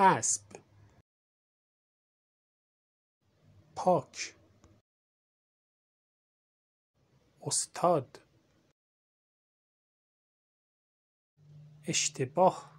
اسب پاک استاد اشتباه